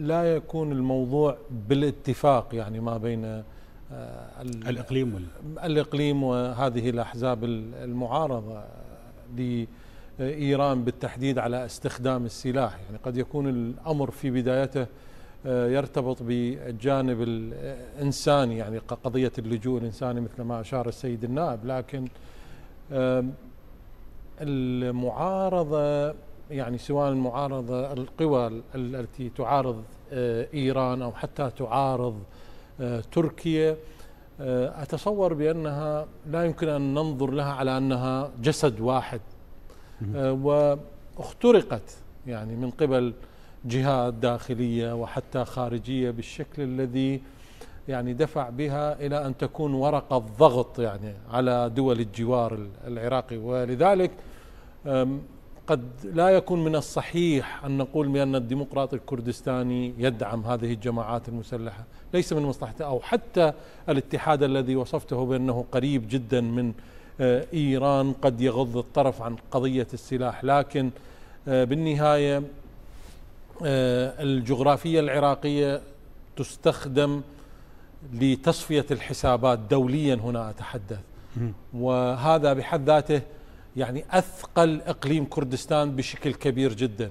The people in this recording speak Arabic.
لا يكون الموضوع بالاتفاق يعني ما بين آه، الاقليم الاقليم وهذه الاحزاب المعارضه لايران بالتحديد على استخدام السلاح يعني قد يكون الامر في بدايته آه، يرتبط بالجانب الانساني يعني قضيه اللجوء الانساني مثل ما اشار السيد النائب لكن المعارضه يعني سواء المعارضة القوى التي تعارض آه، إيران أو حتى تعارض آه، تركيا آه، أتصور بأنها لا يمكن أن ننظر لها على أنها جسد واحد واخترقت يعني من قبل جهات داخلية وحتى خارجية بالشكل الذي يعني دفع بها إلى أن تكون ورقة ضغط يعني على دول الجوار العراقي ولذلك قد لا يكون من الصحيح أن نقول بأن الديمقراطي الكردستاني يدعم هذه الجماعات المسلحة ليس من مصلحته أو حتى الاتحاد الذي وصفته بأنه قريب جدا من آه، إيران قد يغض الطرف عن قضية السلاح لكن آه، بالنهاية آه، الجغرافية العراقية تستخدم لتصفية الحسابات دوليا هنا أتحدث وهذا بحد ذاته يعني أثقل إقليم كردستان بشكل كبير جدا